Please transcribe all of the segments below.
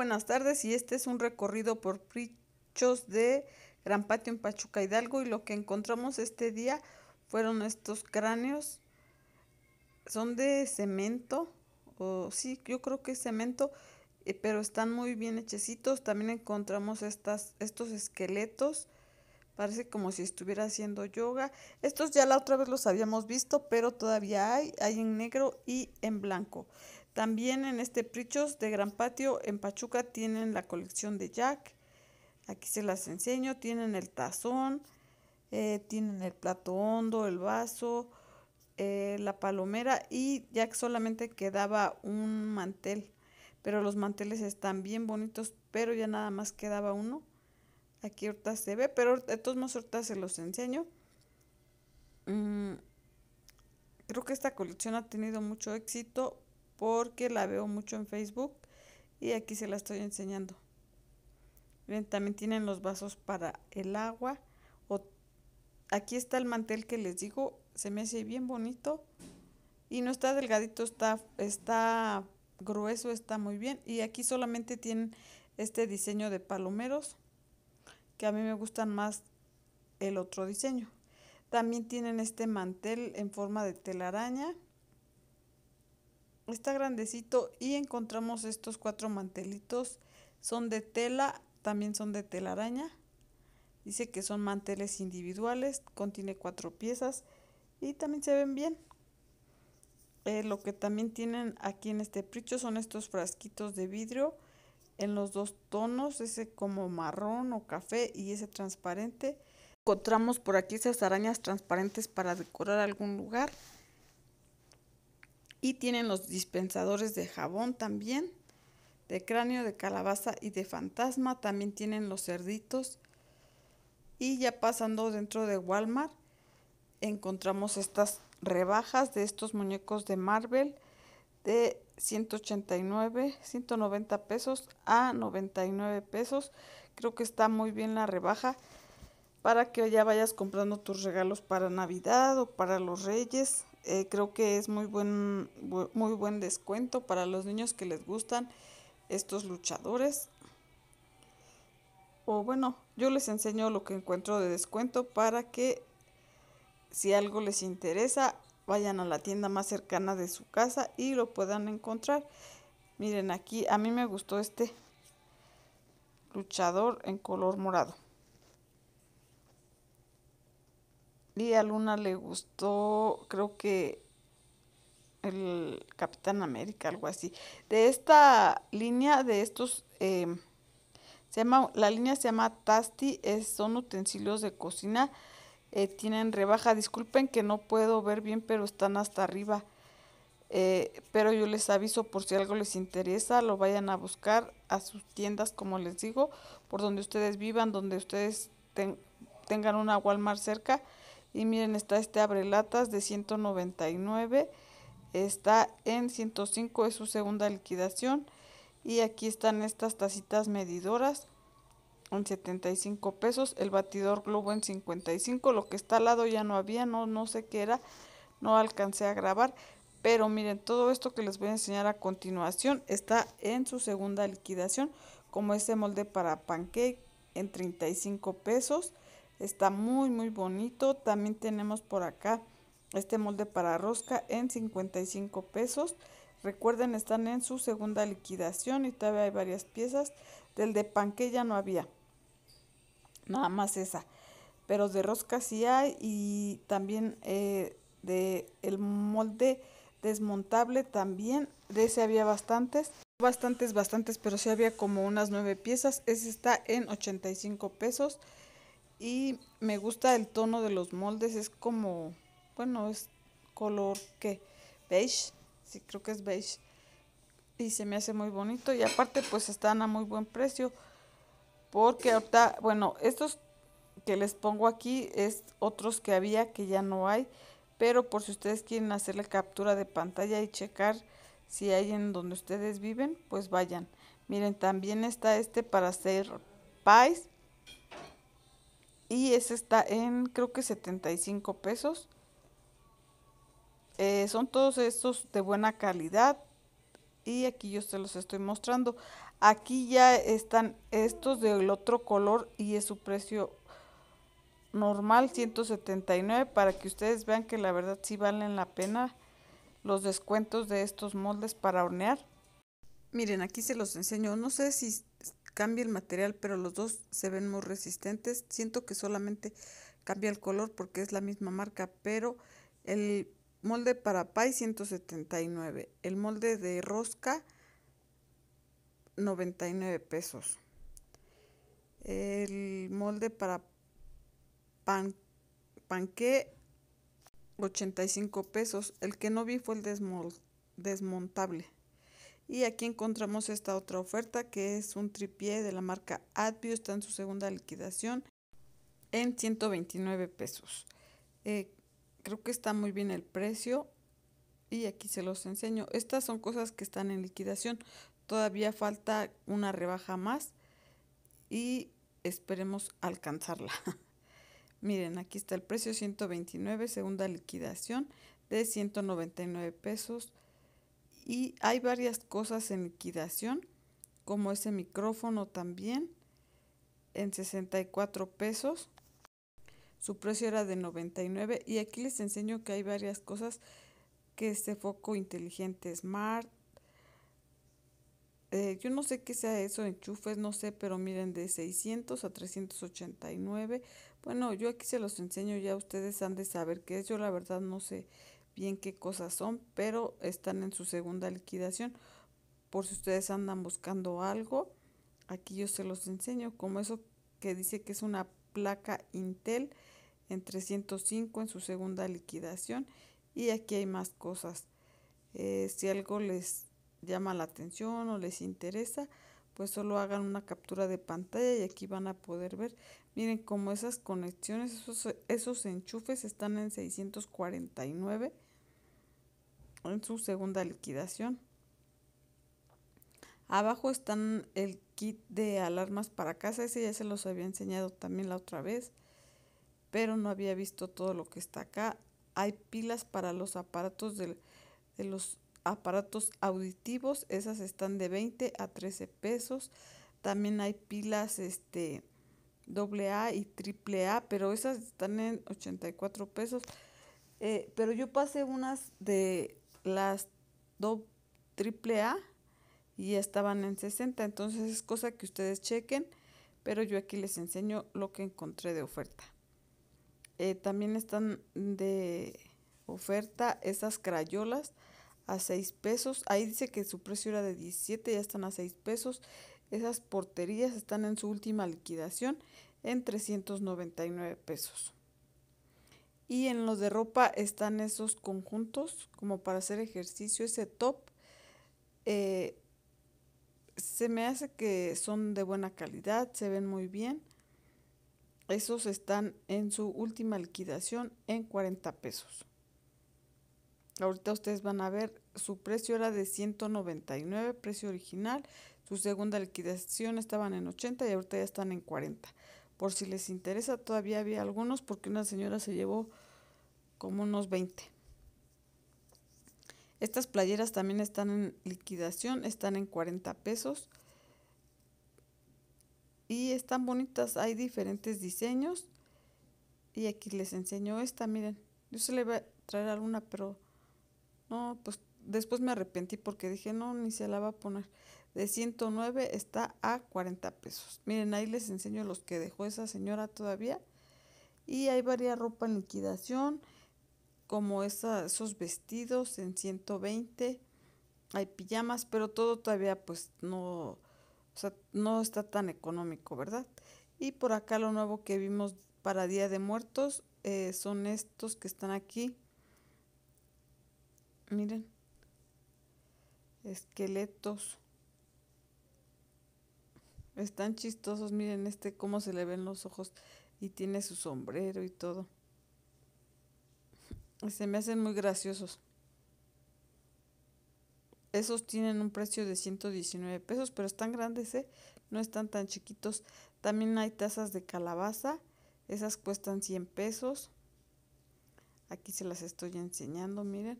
buenas tardes y este es un recorrido por prichos de Gran Patio en Pachuca Hidalgo y lo que encontramos este día fueron estos cráneos, son de cemento, o sí, yo creo que es cemento, eh, pero están muy bien hechecitos, también encontramos estas, estos esqueletos, parece como si estuviera haciendo yoga, estos ya la otra vez los habíamos visto, pero todavía hay, hay en negro y en blanco. También en este Prichos de Gran Patio en Pachuca tienen la colección de Jack. Aquí se las enseño. Tienen el tazón, eh, tienen el plato hondo, el vaso, eh, la palomera y Jack solamente quedaba un mantel. Pero los manteles están bien bonitos, pero ya nada más quedaba uno. Aquí ahorita se ve, pero de todos modos ahorita se los enseño. Mm, creo que esta colección ha tenido mucho éxito porque la veo mucho en Facebook y aquí se la estoy enseñando. Bien, también tienen los vasos para el agua. O, aquí está el mantel que les digo, se me hace bien bonito y no está delgadito, está, está grueso, está muy bien. Y aquí solamente tienen este diseño de palomeros, que a mí me gustan más el otro diseño. También tienen este mantel en forma de telaraña. Está grandecito y encontramos estos cuatro mantelitos. Son de tela, también son de telaraña. Dice que son manteles individuales, contiene cuatro piezas y también se ven bien. Eh, lo que también tienen aquí en este pricho son estos frasquitos de vidrio en los dos tonos, ese como marrón o café y ese transparente. Encontramos por aquí esas arañas transparentes para decorar algún lugar. Y tienen los dispensadores de jabón también, de cráneo, de calabaza y de fantasma. También tienen los cerditos. Y ya pasando dentro de Walmart, encontramos estas rebajas de estos muñecos de Marvel de 189, 190 pesos a 99 pesos. Creo que está muy bien la rebaja para que ya vayas comprando tus regalos para Navidad o para los Reyes. Eh, creo que es muy buen, muy buen descuento para los niños que les gustan estos luchadores. O bueno, yo les enseño lo que encuentro de descuento para que si algo les interesa, vayan a la tienda más cercana de su casa y lo puedan encontrar. Miren aquí, a mí me gustó este luchador en color morado. y a Luna le gustó, creo que el Capitán América, algo así. De esta línea, de estos, em, se llama, la línea se llama Tasty, son utensilios de cocina, eh, tienen rebaja. Disculpen que no puedo ver bien, pero están hasta arriba. Eh, pero yo les aviso por si algo les interesa, lo vayan a buscar a sus tiendas, como les digo, por donde ustedes vivan, donde ustedes tengan una Walmart cerca y miren, está este abrelatas de 199, está en 105, es su segunda liquidación. Y aquí están estas tacitas medidoras en 75 pesos, el batidor globo en 55, lo que está al lado ya no había, no, no sé qué era, no alcancé a grabar. Pero miren, todo esto que les voy a enseñar a continuación está en su segunda liquidación, como este molde para pancake en 35 pesos Está muy, muy bonito. También tenemos por acá este molde para rosca en 55 pesos. Recuerden, están en su segunda liquidación y todavía hay varias piezas. Del de panque ya no había. Nada más esa. Pero de rosca sí hay y también eh, de el molde desmontable también. De ese había bastantes. Bastantes, bastantes, pero sí había como unas nueve piezas. Ese está en 85 pesos. Y me gusta el tono de los moldes, es como, bueno, es color que beige, sí creo que es beige. Y se me hace muy bonito y aparte pues están a muy buen precio. Porque ahorita, bueno, estos que les pongo aquí es otros que había que ya no hay. Pero por si ustedes quieren hacer la captura de pantalla y checar si hay en donde ustedes viven, pues vayan. Miren, también está este para hacer pies y ese está en creo que 75 pesos. Eh, son todos estos de buena calidad. Y aquí yo se los estoy mostrando. Aquí ya están estos del otro color y es su precio normal 179 para que ustedes vean que la verdad sí valen la pena los descuentos de estos moldes para hornear. Miren, aquí se los enseño. No sé si cambia el material, pero los dos se ven muy resistentes. Siento que solamente cambia el color porque es la misma marca, pero el molde para pay 179, el molde de rosca 99 pesos. El molde para pan, panque 85 pesos. El que no vi fue el desmontable. Y aquí encontramos esta otra oferta que es un tripié de la marca Advio, está en su segunda liquidación en 129 pesos. Eh, creo que está muy bien el precio y aquí se los enseño. Estas son cosas que están en liquidación. Todavía falta una rebaja más y esperemos alcanzarla. Miren, aquí está el precio 129, segunda liquidación de 199 pesos. Y hay varias cosas en liquidación, como ese micrófono también, en 64 pesos. Su precio era de 99 y aquí les enseño que hay varias cosas que este foco inteligente Smart. Eh, yo no sé qué sea eso, enchufes, no sé, pero miren, de 600 a 389. Bueno, yo aquí se los enseño, ya ustedes han de saber qué es, yo la verdad no sé bien qué cosas son, pero están en su segunda liquidación. Por si ustedes andan buscando algo, aquí yo se los enseño, como eso que dice que es una placa Intel en 305 en su segunda liquidación. Y aquí hay más cosas. Eh, si algo les llama la atención o les interesa, pues solo hagan una captura de pantalla y aquí van a poder ver Miren como esas conexiones, esos, enchufes están en 649 en su segunda liquidación. Abajo están el kit de alarmas para casa, ese ya se los había enseñado también la otra vez, pero no había visto todo lo que está acá. Hay pilas para los aparatos de los aparatos auditivos, esas están de 20 a 13 pesos. También hay pilas este doble a y triple a pero esas están en 84 pesos. Eh, pero yo pasé unas de las do, a y estaban en 60, entonces es cosa que ustedes chequen, pero yo aquí les enseño lo que encontré de oferta. Eh, también están de oferta esas crayolas a 6 pesos. Ahí dice que su precio era de 17, ya están a 6 pesos. Esas porterías están en su última liquidación en 399 pesos. Y en los de ropa están esos conjuntos como para hacer ejercicio, ese top. Eh, se me hace que son de buena calidad, se ven muy bien. Esos están en su última liquidación en 40 pesos. Ahorita ustedes van a ver, su precio era de 199, precio original, su segunda liquidación estaban en 80 y ahorita ya están en 40. Por si les interesa, todavía había algunos porque una señora se llevó como unos 20. Estas playeras también están en liquidación, están en 40 pesos. Y están bonitas, hay diferentes diseños. Y aquí les enseño esta, miren. Yo se le voy a traer alguna, pero no, pues después me arrepentí porque dije, no, ni se la va a poner de 109 está a 40 pesos. Miren, ahí les enseño los que dejó esa señora todavía. Y hay varias ropa en liquidación, como esos vestidos en 120. Hay pijamas, pero todo todavía pues no, o sea, no está tan económico, ¿verdad? Y por acá lo nuevo que vimos para Día de Muertos eh, son estos que están aquí. Miren, esqueletos están chistosos, miren este cómo se le ven los ojos y tiene su sombrero y todo. Se me hacen muy graciosos. Esos tienen un precio de 119 pesos, pero están grandes, ¿eh? No están tan chiquitos. También hay tazas de calabaza. Esas cuestan 100 pesos. Aquí se las estoy enseñando, miren.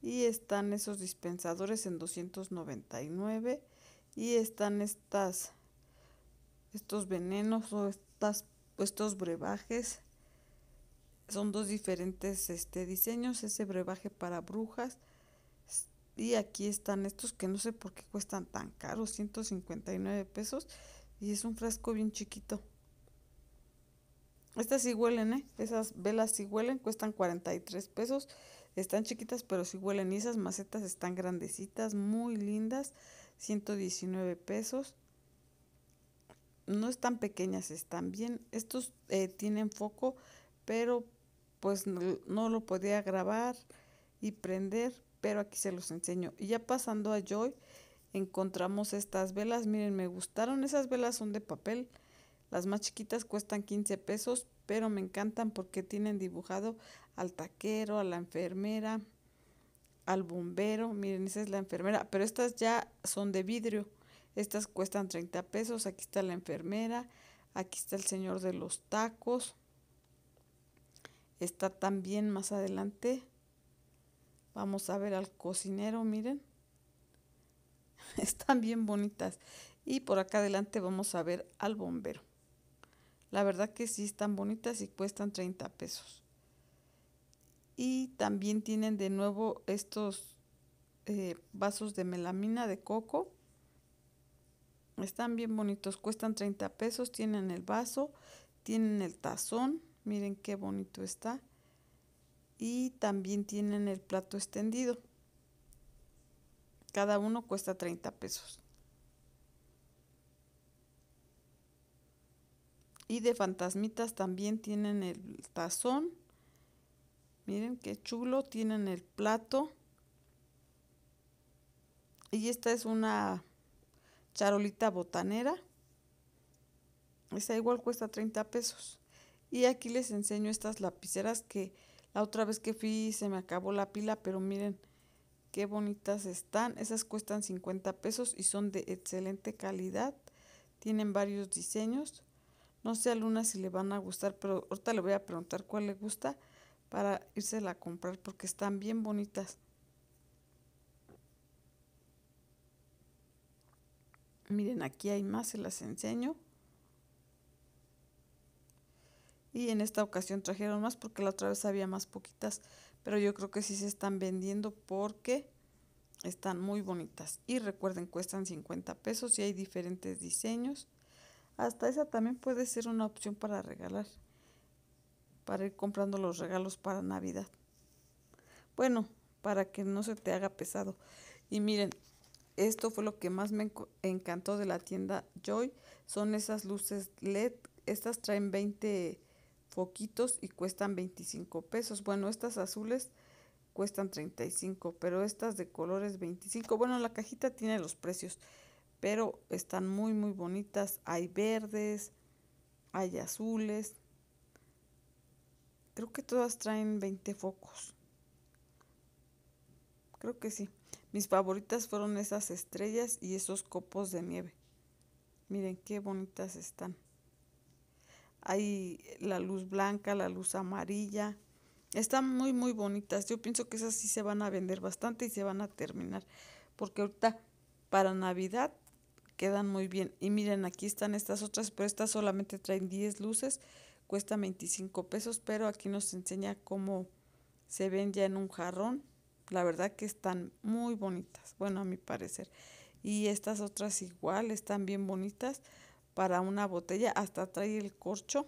Y están esos dispensadores en 299. Y están estas estos venenos o estas, estos brebajes. Son dos diferentes este, diseños, ese brebaje para brujas. Y aquí están estos que no sé por qué cuestan tan caros, 159 pesos. Y es un frasco bien chiquito. Estas sí huelen, ¿eh? Esas velas sí huelen, cuestan 43 pesos. Están chiquitas, pero sí huelen. Y esas macetas están grandecitas, muy lindas, 119 pesos no están pequeñas, están bien. Estos eh, tienen foco, pero pues no, no, lo podía grabar y prender, pero aquí se los enseño. Y ya pasando a Joy, encontramos estas velas. Miren, me gustaron. Esas velas son de papel. Las más chiquitas cuestan 15 pesos, pero me encantan porque tienen dibujado al taquero, a la enfermera, al bombero. Miren, esa es la enfermera, pero estas ya son de vidrio estas cuestan 30 pesos. Aquí está la enfermera. Aquí está el señor de los tacos. Está también más adelante. Vamos a ver al cocinero, miren. Están bien bonitas. Y por acá adelante vamos a ver al bombero. La verdad que sí están bonitas y cuestan 30 pesos. Y también tienen de nuevo estos eh, vasos de melamina de coco están bien bonitos, cuestan 30 pesos, tienen el vaso, tienen el tazón, miren qué bonito está. Y también tienen el plato extendido. Cada uno cuesta 30 pesos. Y de fantasmitas también tienen el tazón. Miren qué chulo, tienen el plato. Y esta es una charolita botanera. Esa igual cuesta 30 pesos. Y aquí les enseño estas lapiceras que la otra vez que fui se me acabó la pila, pero miren qué bonitas están. Esas cuestan 50 pesos y son de excelente calidad. Tienen varios diseños. No sé a Luna si le van a gustar, pero ahorita le voy a preguntar cuál le gusta para irse a comprar porque están bien bonitas. Miren, aquí hay más, se las enseño. Y en esta ocasión trajeron más porque la otra vez había más poquitas. Pero yo creo que sí se están vendiendo porque están muy bonitas. Y recuerden, cuestan 50 pesos y hay diferentes diseños. Hasta esa también puede ser una opción para regalar. Para ir comprando los regalos para Navidad. Bueno, para que no se te haga pesado. Y miren, esto fue lo que más me encantó de la tienda Joy. Son esas luces LED. Estas traen 20 foquitos y cuestan 25 pesos. Bueno, estas azules cuestan 35, pero estas de colores 25. Bueno, la cajita tiene los precios, pero están muy, muy bonitas. Hay verdes, hay azules. Creo que todas traen 20 focos. Creo que sí. Mis favoritas fueron esas estrellas y esos copos de nieve. Miren qué bonitas están. Hay la luz blanca, la luz amarilla. Están muy, muy bonitas. Yo pienso que esas sí se van a vender bastante y se van a terminar. Porque ahorita para Navidad quedan muy bien. Y miren, aquí están estas otras, pero estas solamente traen 10 luces. Cuesta 25 pesos, pero aquí nos enseña cómo se ven ya en un jarrón. La verdad que están muy bonitas, bueno, a mi parecer. Y estas otras igual, están bien bonitas para una botella. Hasta trae el corcho.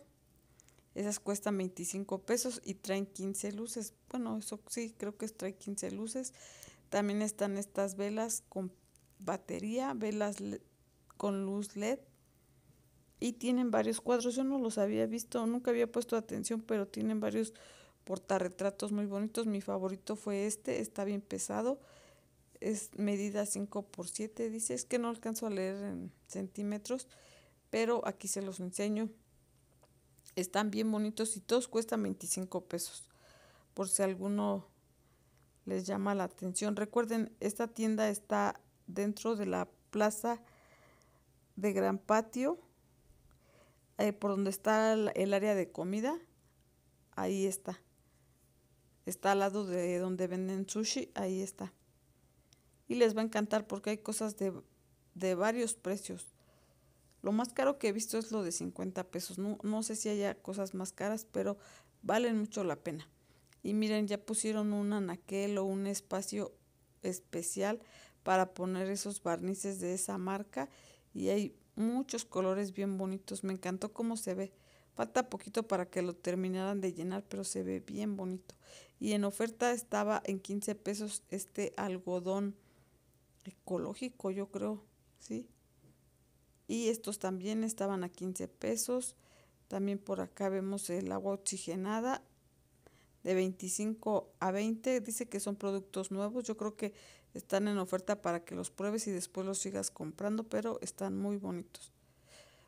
Esas cuestan 25 pesos y traen 15 luces. Bueno, eso sí, creo que trae 15 luces. También están estas velas con batería, velas con luz LED. Y tienen varios cuadros. Yo no los había visto, nunca había puesto atención, pero tienen varios portarretratos muy bonitos. Mi favorito fue este, está bien pesado. Es medida 5 por 7, dice, es que no alcanzo a leer en centímetros, pero aquí se los enseño. Están bien bonitos y todos cuestan 25 pesos, por si alguno les llama la atención. Recuerden, esta tienda está dentro de la plaza de Gran Patio, eh, por donde está el área de comida. Ahí está. Está al lado de donde venden sushi, ahí está. Y les va a encantar porque hay cosas de, varios precios. Lo más caro que he visto es lo de 50 pesos. No, sé si haya cosas más caras, pero valen mucho la pena. Y miren, ya pusieron un anaquel o un espacio especial para poner esos barnices de esa marca y hay muchos colores bien bonitos. Me encantó cómo se ve. Falta poquito para que lo terminaran de llenar, pero se ve bien bonito y en oferta estaba en 15 pesos este algodón ecológico, yo creo, ¿sí? Y estos también estaban a 15 pesos. También por acá vemos el agua oxigenada de 25 a 20. Dice que son productos nuevos. Yo creo que están en oferta para que los pruebes y después los sigas comprando, pero están muy bonitos.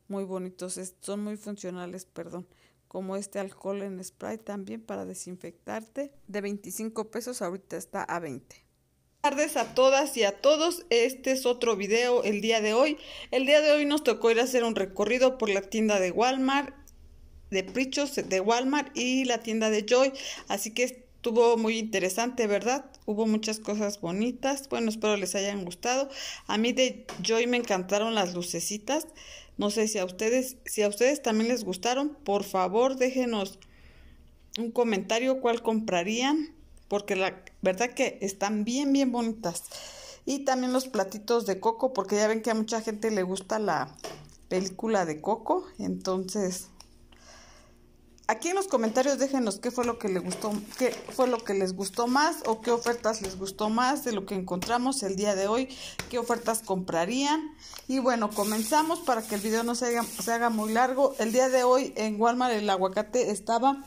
Muy bonitos, son muy funcionales, perdón como este alcohol en spray también para desinfectarte. De 25 pesos ahorita está a 20. Buenas tardes a todas y a todos. Este es otro video el día de hoy. El día de hoy nos tocó ir a hacer un recorrido por la tienda de Walmart, de Prichos de Walmart y la tienda de Joy. Así que estuvo muy interesante, ¿verdad? Hubo muchas cosas bonitas. Bueno, espero les hayan gustado. A mí de Joy me encantaron las lucecitas. No sé si a ustedes, si a ustedes también les gustaron, por favor déjenos un comentario cuál comprarían, porque la verdad que están bien, bien bonitas. Y también los platitos de coco, porque ya ven que a mucha gente le gusta la película de coco, entonces Aquí en los comentarios déjenos qué fue lo que les gustó, qué fue lo que les gustó más o qué ofertas les gustó más de lo que encontramos el día de hoy, qué ofertas comprarían. Y bueno, comenzamos para que el video no se haga, muy largo. El día de hoy en Walmart el aguacate estaba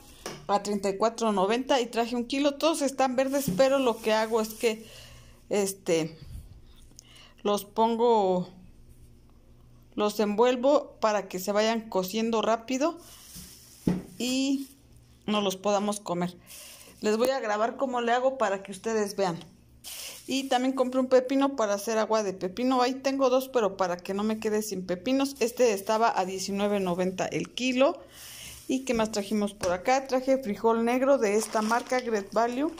a 34.90 y traje un kilo. Todos están verdes, pero lo que hago es que este los pongo los envuelvo para que se vayan cociendo rápido y no los podamos comer. Les voy a grabar cómo le hago para que ustedes vean. Y también compré un pepino para hacer agua de pepino. Ahí tengo dos, pero para que no me quede sin pepinos. Este estaba a $19.90 el kilo. ¿Y qué más trajimos por acá? Traje frijol negro de esta marca Great Value.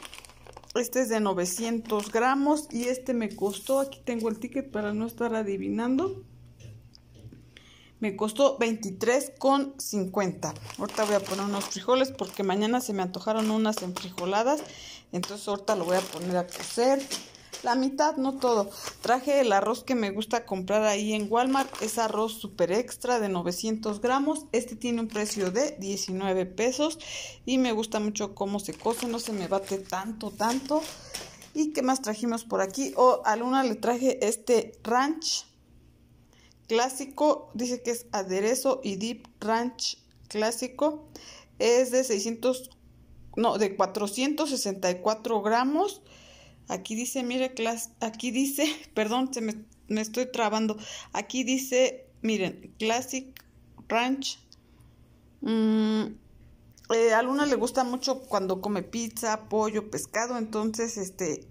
Este es de 900 gramos y este me costó, aquí tengo el ticket para no estar adivinando, me costó 23,50. Ahorita voy a poner unos frijoles porque mañana se me antojaron unas enfrijoladas. Entonces ahorita lo voy a poner a cocer. La mitad, no todo. Traje el arroz que me gusta comprar ahí en Walmart. Es arroz super extra de 900 gramos. Este tiene un precio de 19 pesos. Y me gusta mucho cómo se cose. No se me bate tanto, tanto. ¿Y qué más trajimos por aquí? Oh, a Luna le traje este ranch clásico, dice que es aderezo y deep ranch clásico, es de 600, no, de 464 gramos. Aquí dice, mire, aquí dice, perdón, se me, estoy trabando. Aquí dice, miren, Classic Ranch. Mm, eh, a Luna le gusta mucho cuando come pizza, pollo, pescado, entonces, este,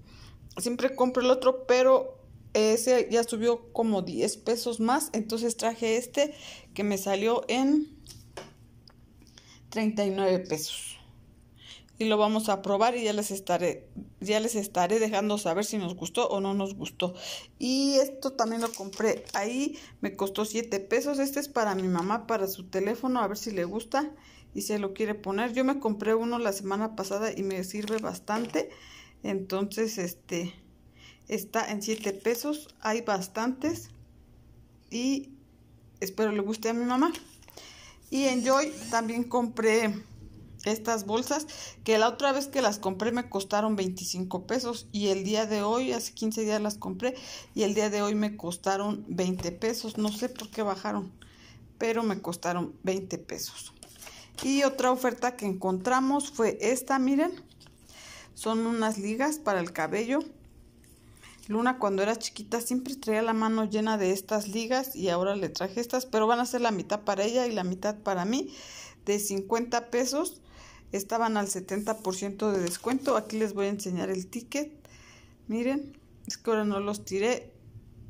siempre compro el otro, pero ese ya subió como 10 pesos más. Entonces traje este que me salió en 39 pesos. Y lo vamos a probar y ya les estaré ya les estaré dejando saber si nos gustó o no nos gustó. Y esto también lo compré ahí, me costó 7 pesos. Este es para mi mamá, para su teléfono, a ver si le gusta y se lo quiere poner. Yo me compré uno la semana pasada y me sirve bastante. Entonces, este, Está en 7 pesos. Hay bastantes. Y espero le guste a mi mamá. Y en Joy también compré estas bolsas que la otra vez que las compré me costaron 25 pesos y el día de hoy, hace 15 días las compré y el día de hoy me costaron 20 pesos, no sé por qué bajaron, pero me costaron 20 pesos. Y otra oferta que encontramos fue esta, miren, son unas ligas para el cabello Luna cuando era chiquita siempre traía la mano llena de estas ligas y ahora le traje estas, pero van a ser la mitad para ella y la mitad para mí de 50 pesos. Estaban al 70% de descuento. Aquí les voy a enseñar el ticket. Miren, es que ahora no los tiré.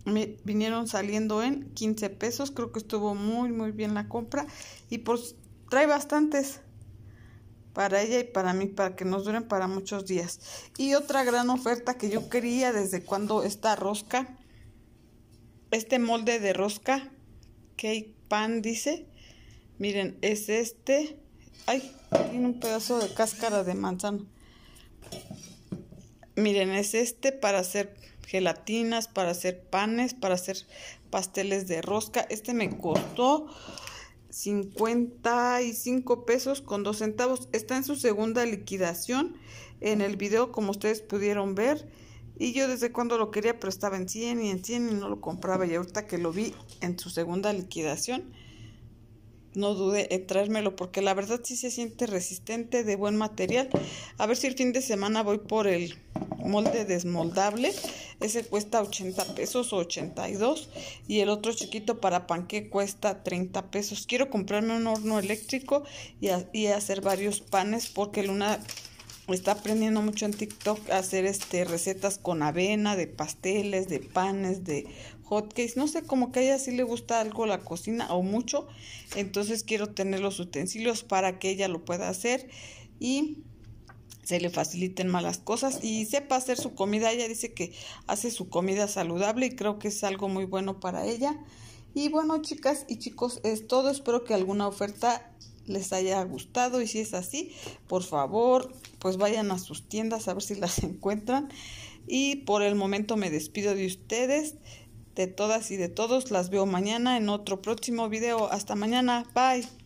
Me vinieron saliendo en 15 pesos. Creo que estuvo muy, muy bien la compra. Y pues trae bastantes para ella y para mí, para que nos duren para muchos días. Y otra gran oferta que yo quería desde cuando esta rosca, este molde de rosca, cake pan dice, miren, es este, ay, tiene un pedazo de cáscara de manzana. Miren, es este para hacer gelatinas, para hacer panes, para hacer pasteles de rosca. Este me costó 55 pesos con 2 centavos. Está en su segunda liquidación en el video, como ustedes pudieron ver. Y yo desde cuando lo quería, pero estaba en 100 y en 100 y no lo compraba. Y ahorita que lo vi en su segunda liquidación, no dude en traérmelo porque la verdad sí se siente resistente, de buen material. A ver si el fin de semana voy por el molde desmoldable ese cuesta 80 pesos o 82. Y el otro chiquito para panque cuesta 30 pesos. Quiero comprarme un horno eléctrico y, hacer varios panes porque Luna está aprendiendo mucho en TikTok a hacer este, recetas con avena, de pasteles, de panes, de hotcakes. No sé, como que a ella sí le gusta algo la cocina o mucho. Entonces quiero tener los utensilios para que ella lo pueda hacer. Y se le faciliten malas cosas y sepa hacer su comida. Ella dice que hace su comida saludable y creo que es algo muy bueno para ella. Y bueno, chicas y chicos, es todo. Espero que alguna oferta les haya gustado y si es así, por favor, pues vayan a sus tiendas a ver si las encuentran. Y por el momento me despido de ustedes, de todas y de todos. Las veo mañana en otro próximo video. Hasta mañana. Bye.